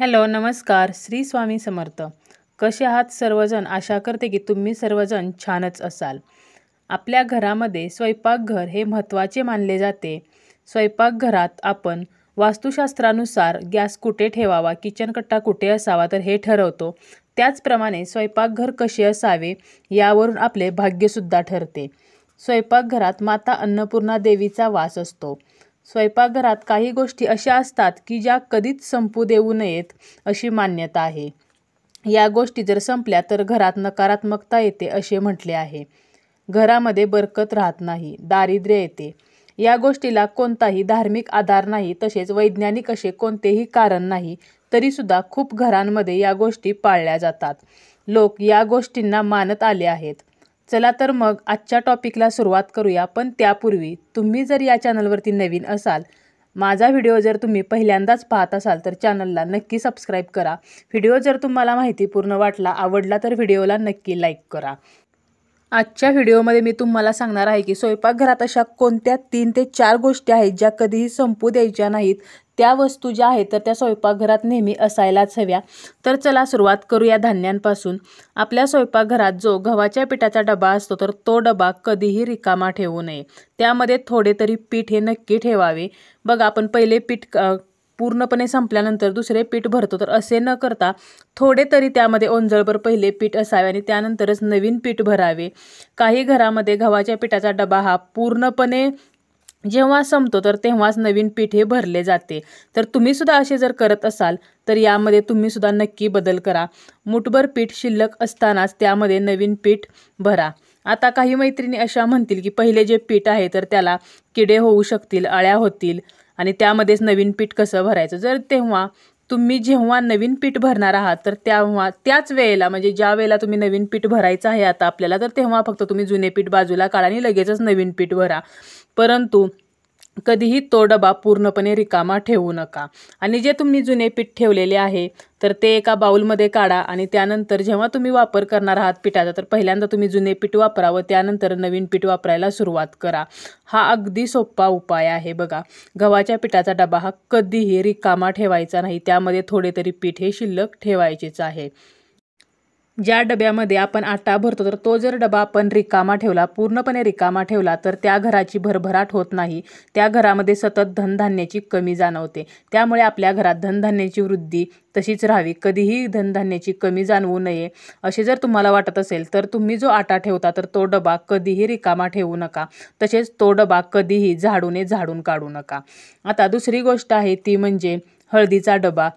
hello नमस्कार श्री स्वामी समर्थ कसे आहात सर्वजण आशा करते की तुम्ही सर्वजण छानच असाल आपल्या घरामध्ये स्वयंपाकघर हे महत्त्वाचे मानले जाते स्वयंपाकघरात आपण वास्तुशास्त्रानुसार गॅस कुठे ठेवावा किचन कट्टा कुठे असावा तर हे ठरवतो त्याचप्रमाणे स्वयंपाकघर कसे असावे यावरून आपले भाग्यसुद्धा ठरते स्वयंपाकघरात माता अन्नपूर्णा देवीचा वास असतो स्वयंपाकघरात काही गोष्टी अशा असतात की ज्या कधीच संपू देऊ नयेत अशी मान्यता आहे या गोष्टी जर संपल्या तर घरात नकारात्मकता येते असे म्हटले आहे घरामध्ये बरकत राहत नाही दारिद्र्य येते या गोष्टीला कोणताही धार्मिक आधार नाही तसेच वैज्ञानिक असे कोणतेही कारण नाही तरीसुद्धा खूप घरांमध्ये या गोष्टी पाळल्या जातात लोक या गोष्टींना मानत आले आहेत चला तर मग आजच्या टॉपिकला सुरुवात करूया पण त्यापूर्वी तुम्ही जर या चॅनलवरती नवीन असाल माझा व्हिडिओ जर तुम्ही पहिल्यांदाच पाहत असाल तर चॅनलला नक्की सबस्क्राईब करा व्हिडिओ जर तुम्हाला माहितीपूर्ण वाटला आवडला तर व्हिडिओला नक्की लाईक करा आजच्या व्हिडिओमध्ये मी तुम्हाला सांगणार आहे की स्वयंपाकघरात अशा कोणत्या तीन ते चार गोष्टी आहेत ज्या कधीही संपू द्यायच्या नाहीत त्या वस्तू ज्या आहेत तर त्या स्वयंपाकघरात नेहमी असायलाच हव्या तर चला सुरुवात करूया धान्यांपासून आपल्या स्वयंपाकघरात जो गव्हाच्या पिठाचा डबा असतो तर तो डबा कधीही रिकामा ठेवू नये त्यामध्ये थोडे तरी पीठ हे नक्की ठेवावे बघा आपण पहिले पीठ पूर्णपणे संपल्यानंतर दुसरे पीठ भरतो तर असे न करता थोडे तरी त्यामध्ये ओंजळभर पहिले पीठ असावे आणि त्यानंतरच नवीन पीठ भरावे काही घरामध्ये गव्हाच्या पिठाचा डबा हा पूर्णपणे जेव्हा संपतो तर तेव्हाच नवीन पीठ हे भरले जाते तर तुम्ही सुद्धा असे जर करत असाल तर यामध्ये तुम्हीसुद्धा नक्की बदल करा मुठभर पीठ शिल्लक असतानाच त्यामध्ये नवीन पीठ भरा आता काही मैत्रिणी अशा म्हणतील की पहिले जे पीठ आहे तर त्याला किडे होऊ शकतील अळ्या होतील आणि त्यामध्येच नवीन पीठ कसं भरायचं जर तेव्हा तुम्ही जेव्हा नवीन पीठ भरणार आहात तर तेव्हा त्याच वेळेला म्हणजे ज्या वेळेला तुम्ही नवीन पीठ भरायचं आहे आता आपल्याला तर तेव्हा फक्त तुम्ही जुने पीठ बाजूला काढा आणि लगेचच नवीन पीठ भरा परंतु कधीही तो डबा पूर्णपणे रिकामा ठेवू नका आणि जे तुम्ही जुने पीठ ठेवलेले आहे तर ते एका बाऊलमध्ये काढा आणि त्यानंतर जेव्हा तुम्ही वापर करणार आहात पिठाचा तर पहिल्यांदा तुम्ही जुने पीठ वापरावं त्यानंतर नवीन पीठ वापरायला सुरुवात करा हा अगदी सोपा उपाय आहे बघा गव्हाच्या पिठाचा डबा हा कधीही रिकामा ठेवायचा नाही त्यामध्ये थोडे तरी पीठ हे शिल्लक ठेवायचेच आहे ज्या डब्यामध्ये आपण आटा भरतो तर तो जर डबा आपण रिकामा ठेवला पूर्णपणे रिकामा ठेवला तर त्या घराची भरभराट होत नाही त्या घरामध्ये सतत धनधान्याची कमी जाणवते त्यामुळे आपल्या घरात धनधान्याची वृद्धी तशीच राहावी कधीही धनधान्याची कमी जाणवू नये असे जर तुम्हाला वाटत असेल तर तुम्ही जो आटा ठेवता तर तो डबा कधीही रिकामा ठेवू नका तसेच तो डबा कधीही झाडूने झाडून काढू नका आता दुसरी गोष्ट आहे ती म्हणजे हळदीचा डबा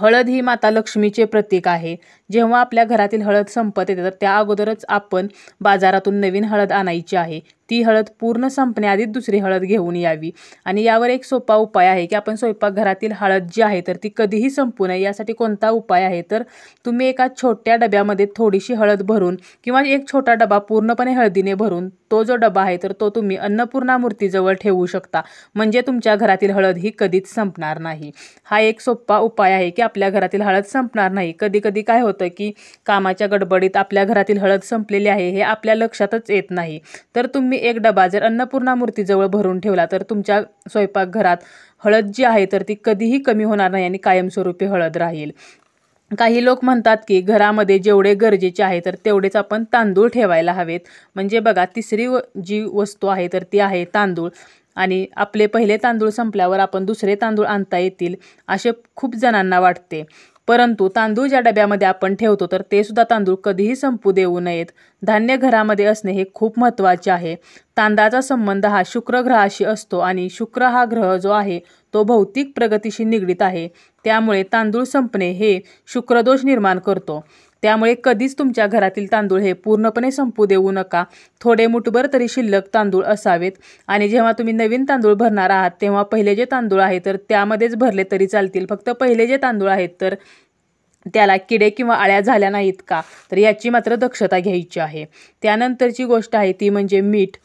हळद ही माता लक्ष्मीचे प्रतीक आहे जेव्हा आपल्या घरातील हळद संपत येते तर त्या अगोदरच आपण बाजारातून नवीन हळद आणायची आहे ती हळद पूर्ण संपण्याआधीच दुसरी हळद घेऊन यावी आणि यावर एक सोपा उपाय आहे की आपण स्वयंपाकघरातील हळद जी आहे तर ती कधीही संपू नये यासाठी कोणता उपाय आहे तर तुम्ही एका छोट्या डब्यामध्ये थोडीशी हळद भरून किंवा एक छोटा डबा पूर्णपणे हळदीने भरून तो जो डबा आहे तर तो तुम्ही अन्नपूर्णा मूर्तीजवळ ठेवू शकता म्हणजे तुमच्या घरातील हळद ही कधीच संपणार नाही हा एक सोपा उपाय आहे की आपल्या घरातील हळद संपणार नाही कधी कधी काय होतं होतं की कामाच्या गडबडीत आपल्या घरातील हळद संपलेली आहे हे आपल्या लक्षातच येत नाही तर तुम्ही एक डबा जर अन्नपूर्णा मूर्तीजवळ भरून ठेवला तर तुमच्या स्वयंपाकघरात हळद जी आहे तर ती कधीही कमी होणार नाही आणि कायमस्वरूपी हळद राहील काही लोक म्हणतात की घरामध्ये जेवढे गरजेचे आहे तर तेवढेच आपण तांदूळ ठेवायला हवेत म्हणजे बघा तिसरी व जी वस्तू आहे तर ती आहे तांदूळ आणि आपले पहिले तांदूळ संपल्यावर आपण दुसरे तांदूळ आणता येतील असे खूप जणांना वाटते परंतु तांदूळ ज्या डब्यामध्ये आपण ठेवतो तर ते सुद्धा तांदूळ कधीही संपू देऊ नयेत धान्य घरामध्ये असणे हे खूप महत्त्वाचे आहे तांदळाचा संबंध हा शुक्र ग्रहाशी असतो आणि शुक्र हा ग्रह जो आहे तो भौतिक प्रगतीशी निगडीत आहे त्यामुळे तांदूळ संपणे हे शुक्रदोष निर्माण करतो त्यामुळे कधीच तुमच्या घरातील तांदूळ हे पूर्णपणे संपू देऊ नका थोडे मुठभर तरी शिल्लक तांदूळ असावेत आणि जेव्हा तुम्ही नवीन तांदूळ भरणार आहात तेव्हा पहिले जे तांदूळ आहे तर त्यामध्येच भरले तरी चालतील फक्त पहिले जे तांदूळ आहेत तर त्याला किडे किंवा आळ्या झाल्या नाहीत का तर याची मात्र दक्षता घ्यायची आहे त्यानंतरची गोष्ट आहे ती म्हणजे मीठ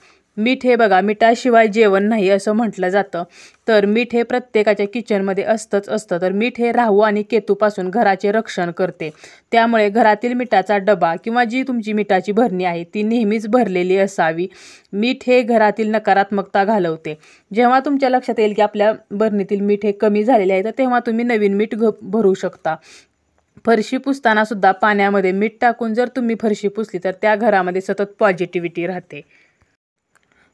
मीठ हे बघा मिठाशिवाय जेवण नाही असं म्हटलं जातं तर मीठ हे प्रत्येकाच्या किचनमध्ये असतंच असतं तर मीठ हे राहू आणि केतूपासून घराचे रक्षण करते त्यामुळे घरातील मिठाचा डबा किंवा जी तुमची मिठाची भरणी आहे ती नेहमीच भरलेली असावी मीठ हे घरातील नकारात्मकता घालवते जेव्हा तुमच्या लक्षात येईल की आपल्या भरणीतील मीठ हे कमी झालेले आहे तर तेव्हा तुम्ही नवीन मीठ घ भरू शकता फरशी पुसताना सुद्धा पाण्यामध्ये मीठ टाकून जर तुम्ही फरशी पुसली तर त्या घरामध्ये सतत पॉझिटिव्हिटी राहते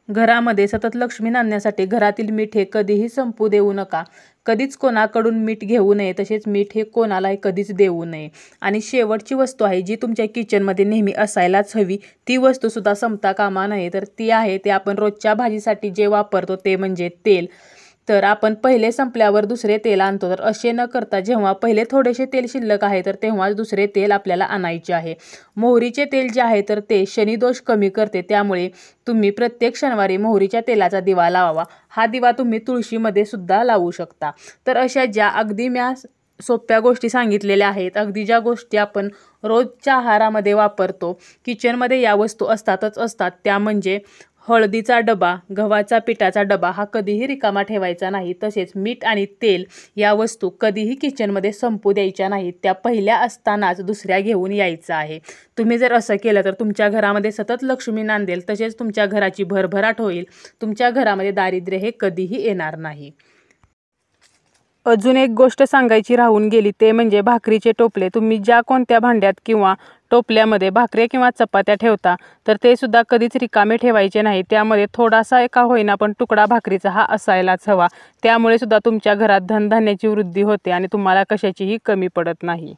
घरामध्ये सतत लक्ष्मी नांदण्यासाठी घरातील मीठ हे कधीही संपू देऊ नका कधीच कोणाकडून मीठ घेऊ नये तसेच मीठ हे कोणालाही कधीच देऊ नये आणि शेवटची वस्तू आहे जी तुमच्या किचनमध्ये नेहमी असायलाच हवी ती वस्तूसुद्धा संपता कामा नये तर ती आहे ते आपण रोजच्या भाजीसाठी जे वापरतो ते म्हणजे तेल तर आपण पहिले संपल्यावर दुसरे तेल आणतो तर असे न करता जेव्हा पहिले थोडेसे तेल शिल्लक आहे तर तेव्हाच दुसरे तेल आपल्याला आणायचे आहे मोहरीचे तेल जे आहे तर ते शनिदोष कमी करते त्यामुळे तुम्ही प्रत्येक शनिवारी मोहरीच्या तेलाचा दिवा लावावा हा दिवा तुम्ही तुळशीमध्ये सुद्धा लावू शकता तर अशा ज्या अगदी म्या सोप्या गोष्टी सांगितलेल्या आहेत अगदी ज्या गोष्टी आपण रोजच्या आहारामध्ये वापरतो किचनमध्ये या वस्तू असतातच असतात त्या म्हणजे हळदीचा डबा गव्हाचा पिठाचा डबा हा कधीही रिकामा ठेवायचा नाही तसेच मीठ आणि तेल या वस्तू कधीही किचनमध्ये संपू द्यायच्या नाहीत त्या पहिल्या असतानाच दुसऱ्या घेऊन यायचं आहे तुम्ही जर असं केलं तर तुमच्या घरामध्ये सतत लक्ष्मी नांदेल तसेच तुमच्या घराची भरभराट होईल तुमच्या घरामध्ये दारिद्र्य हे कधीही येणार नाही अजून एक गोष्ट सांगायची राहून गेली ते म्हणजे भाकरीचे टोपले तुम्ही ज्या कोणत्या भांड्यात किंवा टोपल्यामध्ये भाकऱ्या किंवा चपात्या ठेवता तर ते सुद्धा कधीच रिकामे ठेवायचे नाही त्यामध्ये थोडासा एका होईना पण तुकडा भाकरीचा हा असायलाच हवा त्यामुळे सुद्धा तुमच्या घरात धनधान्याची वृद्धी होते आणि तुम्हाला कशाचीही कमी पडत नाही